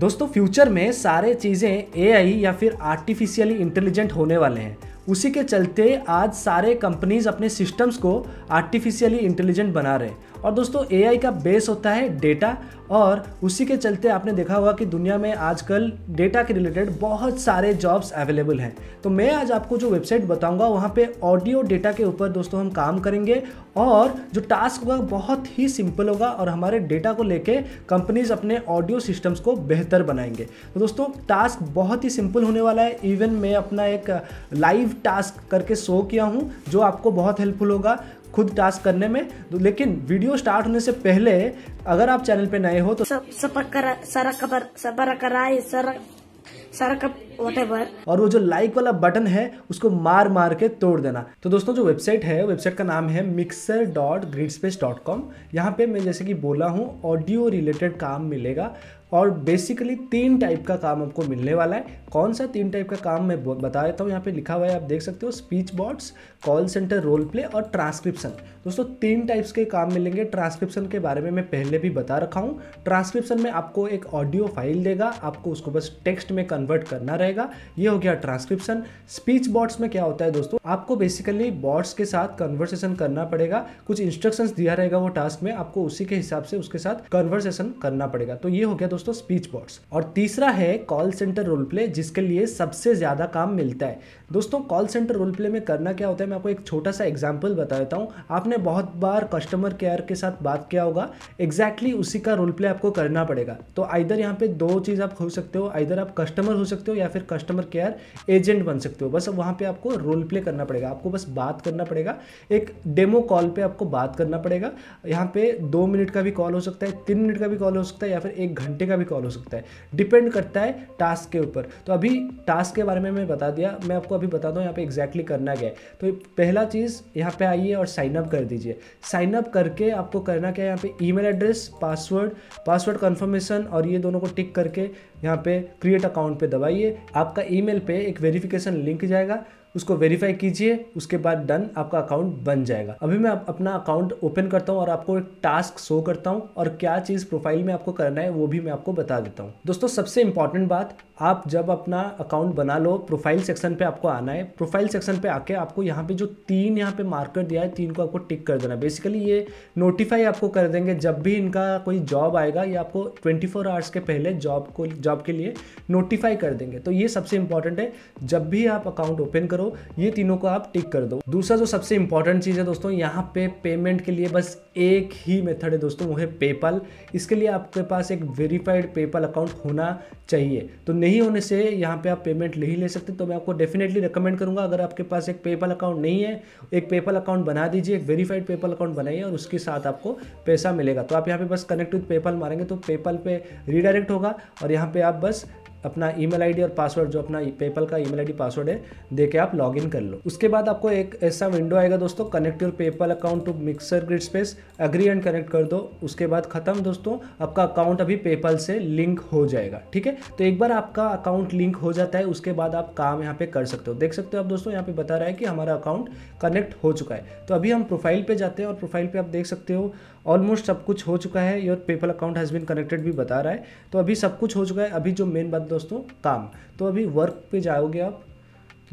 दोस्तों फ्यूचर में सारे चीज़ें ए या फिर आर्टिफिशियली इंटेलिजेंट होने वाले हैं उसी के चलते आज सारे कंपनीज अपने सिस्टम्स को आर्टिफिशियली इंटेलिजेंट बना रहे हैं और दोस्तों ए का बेस होता है डेटा और उसी के चलते आपने देखा होगा कि दुनिया में आजकल डेटा के रिलेटेड बहुत सारे जॉब्स अवेलेबल हैं तो मैं आज आपको जो वेबसाइट बताऊंगा वहाँ पे ऑडियो डेटा के ऊपर दोस्तों हम काम करेंगे और जो टास्क होगा बहुत ही सिंपल होगा और हमारे डेटा को लेके कंपनीज अपने ऑडियो सिस्टम्स को बेहतर बनाएंगे तो दोस्तों टास्क बहुत ही सिंपल होने वाला है इवन मैं अपना एक लाइव टास्क करके शो किया हूँ जो आपको बहुत हेल्पफुल होगा खुद टास्क करने में लेकिन वीडियो स्टार्ट होने से पहले अगर आप चैनल पे नए हो तो सब सब सारा खबर सब सारा सारा और वो जो लाइक वाला बटन है उसको मार मार के तोड़ देना तो दोस्तों जो वेबसाइट है वेबसाइट का नाम है mixer dot grid space dot com यहाँ पे मैं जैसे कि बोला हूँ ऑडियो रिलेटेड काम मिलेगा और बेसिकली तीन टाइप का काम आपको मिलने वाला है कौन सा तीन टाइप का काम मैं बता देता हूँ यहाँ पे लिखा हुआ है आप देख सकते हो speech bots call centre role play और ट्रांसक्रिप्शन दोस्तों तीन टाइप्स के काम मिलेंगे ट्रांसक्रिप्शन के बारे में मैं पहले भी बता रखा हूँ ट्रांसक्रिप्शन में आपको एक ऑडियो फाइल देगा आपको उसको बस टेक्स्ट में कन्वर्ट करना रहे जाएगा ये हो गया ट्रांसक्रिप्शन स्पीच बॉट्स में क्या होता है दोस्तों आपको बेसिकली बॉट्स के साथ कन्वर्सेशन करना पड़ेगा कुछ इंस्ट्रक्शंस दिया रहेगा वो टास्क में आपको उसी के हिसाब से उसके साथ कन्वर्सेशन करना पड़ेगा तो ये हो गया दोस्तों स्पीच बॉट्स और तीसरा है कॉल सेंटर रोल प्ले जिसके लिए सबसे ज़्यादा काम मिलता है दोस्तों कॉल सेंटर रोल प्ले में करना क्या होता है मैं आपको एक छोटा सा एग्जाम्पल बता देता हूँ आपने बहुत बार कस्टमर केयर के साथ बात किया होगा एग्जैक्टली exactly उसी का रोल प्ले आपको करना पड़ेगा तो आइधर यहाँ पे दो चीज़ आप हो सकते हो आइधर आप कस्टमर हो सकते हो या फिर फिर कस्टमर केयर एजेंट बन सकते हो बस वहाँ पे आपको रोल प्ले करना पड़ेगा आपको बस बात करना पड़ेगा एक डेमो कॉल पे आपको बात करना पड़ेगा यहाँ पे दो मिनट का भी कॉल हो सकता है तीन मिनट का भी कॉल हो सकता है या फिर एक घंटे का भी कॉल हो सकता है डिपेंड करता है टास्क के ऊपर तो अभी टास्क के बारे में मैं बता दिया मैं आपको अभी बता दूँ यहाँ पे एग्जैक्टली exactly करना क्या है तो पहला चीज़ यहाँ पे आइए और साइन अप कर दीजिए साइन अप करके आपको करना क्या है यहाँ पे email address password password confirmation और ये दोनों को टिक करके यहाँ पे क्रिएट अकाउंट पे दबाइए आपका ईमेल पे एक वेरिफिकेशन लिंक जाएगा उसको वेरीफाई कीजिए उसके बाद डन आपका अकाउंट बन जाएगा अभी मैं अपना अकाउंट ओपन करता हूँ और आपको एक टास्क शो करता हूँ और क्या चीज़ प्रोफाइल में आपको करना है वो भी मैं आपको बता देता हूँ दोस्तों सबसे इंपॉर्टेंट बात आप जब अपना अकाउंट बना लो प्रोफाइल सेक्शन पे आपको आना है प्रोफाइल सेक्शन पे आके आपको यहाँ पे जो तीन यहाँ पे मार्कर दिया है तीन को आपको टिक कर देना बेसिकली ये नोटिफाई आपको कर देंगे जब भी इनका कोई जॉब आएगा ये आपको 24 फोर आवर्स के पहले जॉब को जॉब के लिए नोटिफाई कर देंगे तो ये सबसे इंपॉर्टेंट है जब भी आप अकाउंट ओपन करो ये तीनों को आप टिक कर दो दूसरा जो सबसे इंपॉर्टेंट चीज़ है दोस्तों यहाँ पे पेमेंट के लिए बस एक ही मेथड है दोस्तों वो है पेपल इसके लिए आपके पास एक वेरीफाइड पेपल अकाउंट होना चाहिए तो नहीं होने से यहाँ पे आप पेमेंट नहीं ले सकते तो मैं आपको डेफिनेटली रिकमेंड करूँगा अगर आपके पास एक पेपल अकाउंट नहीं है एक पेपल अकाउंट बना दीजिए एक वेरीफाइड पेपल अकाउंट बनाइए और उसके साथ आपको पैसा मिलेगा तो आप यहाँ पे बस कनेक्ट विथ पेपल मारेंगे तो पेपल पे रीडायरेक्ट होगा और यहाँ पे आप बस अपना ईमेल आईडी और पासवर्ड जो अपना पेपल का ईमेल आईडी पासवर्ड है दे के आप लॉग इन कर लो उसके बाद आपको एक ऐसा विंडो आएगा दोस्तों connect your PayPal account to mixer grid space agree and connect कर दो उसके बाद खत्म दोस्तों आपका अकाउंट अभी पेपल से लिंक हो जाएगा ठीक है तो एक बार आपका अकाउंट लिंक हो जाता है उसके बाद आप काम यहाँ पे कर सकते हो देख सकते हो आप दोस्तों यहाँ पे बता रहा है कि हमारा अकाउंट कनेक्ट हो चुका है तो अभी हम प्रोफाइल पे जाते हैं और प्रोफाइल पे आप देख सकते हो ऑलमोस्ट सब कुछ हो चुका है your PayPal account has been connected भी बता रहा है तो अभी सब कुछ हो चुका है अभी जो मेन बात दोस्तों काम तो अभी वर्क पे जाओगे आप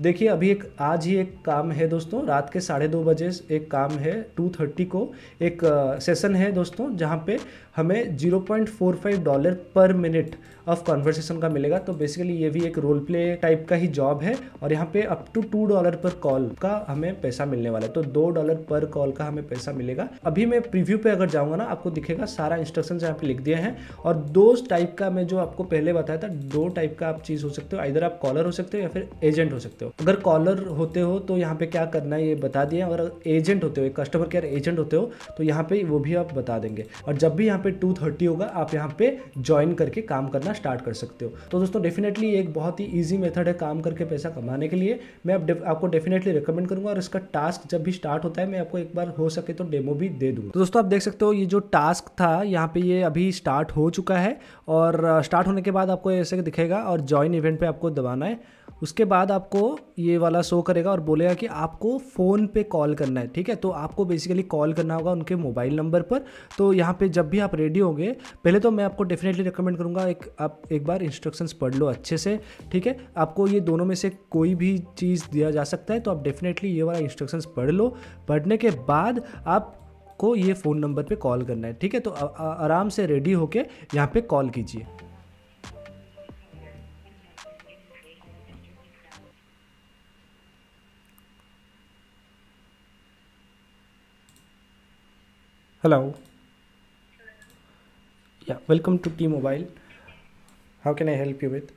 देखिए अभी एक आज ही एक काम है दोस्तों रात के साढ़े दो बजे एक काम है टू थर्टी को एक सेशन है दोस्तों जहाँ पे हमें 0.45 डॉलर पर मिनट ऑफ कॉन्वर्सेशन का मिलेगा तो बेसिकली ये भी एक रोल प्ले टाइप का ही जॉब है और यहाँ पे अप टू टू डॉलर पर कॉल का हमें पैसा मिलने वाला है तो दो डॉलर पर कॉल का हमें पैसा मिलेगा अभी मैं प्रीव्यू पे अगर जाऊँगा ना आपको दिखेगा सारा इंस्ट्रक्शन यहाँ पे लिख दिया है और दो टाइप का मैं जो आपको पहले बताया था दो टाइप का आप चीज़ हो सकते हो इधर आप कॉलर हो सकते हो या फिर एजेंट हो सकते हो अगर कॉलर होते हो तो यहाँ पे क्या करना है ये बता दिया अगर एजेंट होते हो कस्टमर केयर एजेंट होते हो तो यहाँ पे वो भी आप बता देंगे और जब भी यहाँ पे 230 होगा आप यहाँ पे ज्वाइन करके काम करना स्टार्ट कर सकते हो तो दोस्तों डेफिनेटली एक बहुत ही ईजी मेथड है काम करके पैसा कमाने के लिए मैं आपको डेफिनेटली रिकमेंड करूंगा और इसका टास्क जब भी स्टार्ट होता है मैं आपको एक बार हो सके तो डेमो भी दे दूंगा तो दोस्तों आप देख सकते हो ये जो टास्क था यहाँ पे ये अभी स्टार्ट हो चुका है और स्टार्ट होने के बाद आपको ऐसे दिखेगा और ज्वाइन इवेंट पर आपको दबाना है उसके बाद आपको ये वाला शो करेगा और बोलेगा कि आपको फ़ोन पे कॉल करना है ठीक है तो आपको बेसिकली कॉल करना होगा उनके मोबाइल नंबर पर तो यहाँ पे जब भी आप रेडी होंगे पहले तो मैं आपको डेफिनेटली रिकमेंड करूँगा एक आप एक बार इंस्ट्रक्शंस पढ़ लो अच्छे से ठीक है आपको ये दोनों में से कोई भी चीज़ दिया जा सकता है तो आप डेफिनेटली ये वाला इंस्ट्रक्शंस पढ़ लो पढ़ने के बाद आप को ये फ़ोन नंबर पे कॉल करना है ठीक है तो आराम से रेडी होके यहाँ पे कॉल कीजिए Hello. Yeah, welcome to T-Mobile. How can I help you with?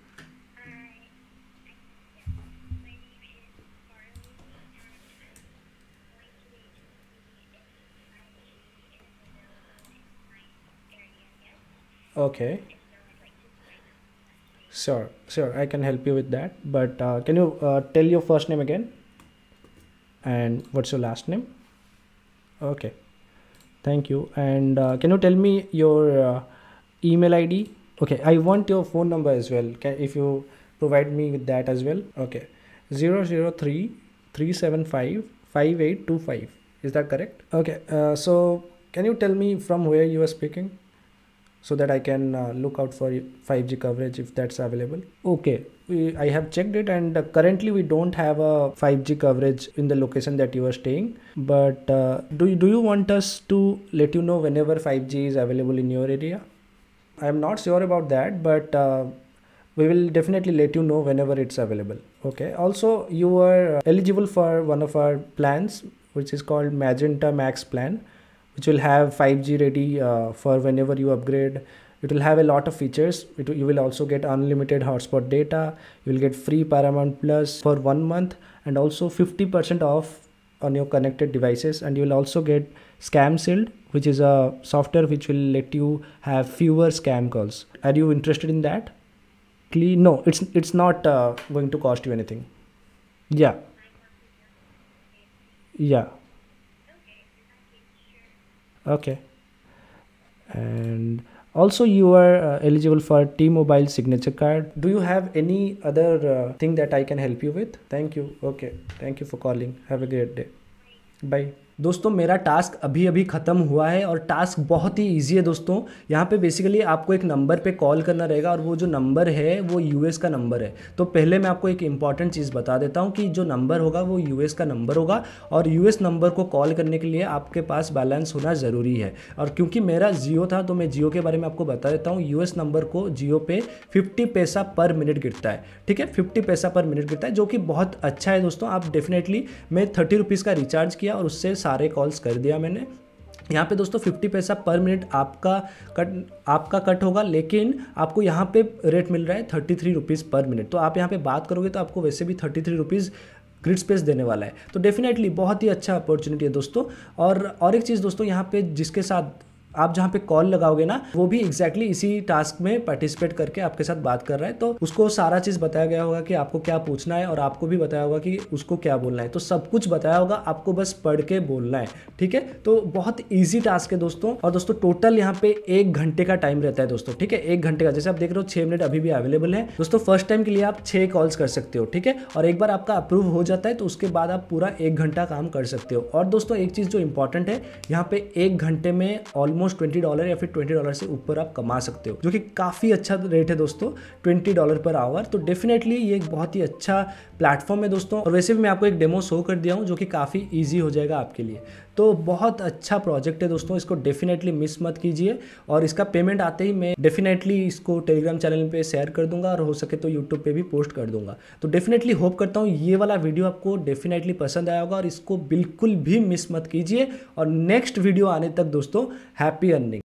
Okay. Sure, sure. I can help you with that. But uh, can you uh, tell your first name again? And what's your last name? Okay thank you and uh, can you tell me your uh, email id okay i want your phone number as well can if you provide me with that as well okay 003 375 is that correct okay uh, so can you tell me from where you are speaking so that I can uh, look out for 5G coverage if that's available. Okay, we, I have checked it and uh, currently we don't have a 5G coverage in the location that you are staying. But uh, do, you, do you want us to let you know whenever 5G is available in your area? I'm not sure about that, but uh, we will definitely let you know whenever it's available. Okay, also you are uh, eligible for one of our plans which is called Magenta Max plan which will have 5G ready uh, for whenever you upgrade. It will have a lot of features. It, you will also get unlimited hotspot data. You will get free Paramount Plus for one month and also 50% off on your connected devices. And you will also get Scam Shield, which is a software which will let you have fewer scam calls. Are you interested in that? No, it's it's not uh, going to cost you anything. Yeah. Yeah okay and also you are uh, eligible for t-mobile signature card do you have any other uh, thing that i can help you with thank you okay thank you for calling have a great day bye दोस्तों मेरा task अभी अभी ख़त्म हुआ है और task बहुत ही easy है दोस्तों यहाँ पे बेसिकली आपको एक नंबर पे कॉल करना रहेगा और वो जो नंबर है वो यूएस का नंबर है तो पहले मैं आपको एक इंपॉर्टेंट चीज़ बता देता हूँ कि जो नंबर होगा वो यूएस का नंबर होगा और यूएस नंबर को कॉल करने के लिए आपके पास बैलेंस होना ज़रूरी है और क्योंकि मेरा जियो था तो मैं जियो के बारे में आपको बता देता हूँ यूएस नंबर को जियो पे फिफ्टी पैसा पर मिनट गिरता है ठीक है फिफ्टी पैसा पर मिनट गिरता है जो कि बहुत अच्छा है दोस्तों आप डेफिनेटली मैं थर्टी रुपीज़ का रिचार्ज किया और उससे सारे कॉल्स कर दिया मैंने यहाँ पे दोस्तों फिफ्टी पैसा पर मिनट आपका कट आपका कट होगा लेकिन आपको यहाँ पे रेट मिल रहा है thirty three rupees per minute तो आप यहाँ पे बात करोगे तो आपको वैसे भी thirty three rupees grid space देने वाला है तो डेफिनेटली बहुत ही अच्छा अपॉर्चुनिटी है दोस्तों और और एक चीज़ दोस्तों यहाँ पे जिसके साथ आप जहाँ पे कॉल लगाओगे ना वो भी एग्जैक्टली exactly इसी टास्क में पार्टिसिपेट करके आपके साथ बात कर रहा है तो उसको सारा चीज़ बताया गया होगा कि आपको क्या पूछना है और आपको भी बताया होगा कि उसको क्या बोलना है तो सब कुछ बताया होगा आपको बस पढ़ के बोलना है ठीक है तो बहुत ईजी टास्क है दोस्तों और दोस्तों टोटल यहाँ पे एक घंटे का टाइम रहता है दोस्तों ठीक है एक घंटे का जैसे आप देख रहे हो छह मिनट अभी भी अवेलेबल है दोस्तों फर्स्ट टाइम के लिए आप छे कॉल्स कर सकते हो ठीक है और एक बार आपका अप्रूव हो जाता है तो उसके बाद आप पूरा एक घंटा काम कर सकते हो और दोस्तों एक चीज़ जो इंपॉर्टेंट है यहाँ पे एक घंटे में ऑलमोस्ट ऑलमोस्ट ट्वेंटी डॉलर या फिर ट्वेंटी डॉलर से ऊपर आप कमा सकते हो जो कि काफ़ी अच्छा रेट है दोस्तों ट्वेंटी डॉलर पर आवर तो डेफिनेटली ये एक बहुत ही अच्छा प्लेटफॉर्म है दोस्तों और वैसे भी मैं आपको एक डेमो शो कर दिया हूँ जो कि काफ़ी ईजी हो जाएगा आपके लिए तो बहुत अच्छा प्रोजेक्ट है दोस्तों इसको डेफिनेटली मिस मत कीजिए और इसका पेमेंट आते ही मैं डेफिनेटली इसको टेलीग्राम चैनल पे शेयर कर दूंगा और हो सके तो यूट्यूब पे भी पोस्ट कर दूंगा तो डेफिनेटली होप करता हूँ ये वाला वीडियो आपको डेफिनेटली पसंद आया होगा और इसको बिल्कुल भी मिस मत कीजिए और नेक्स्ट वीडियो आने तक दोस्तों हैप्पी अर्निंग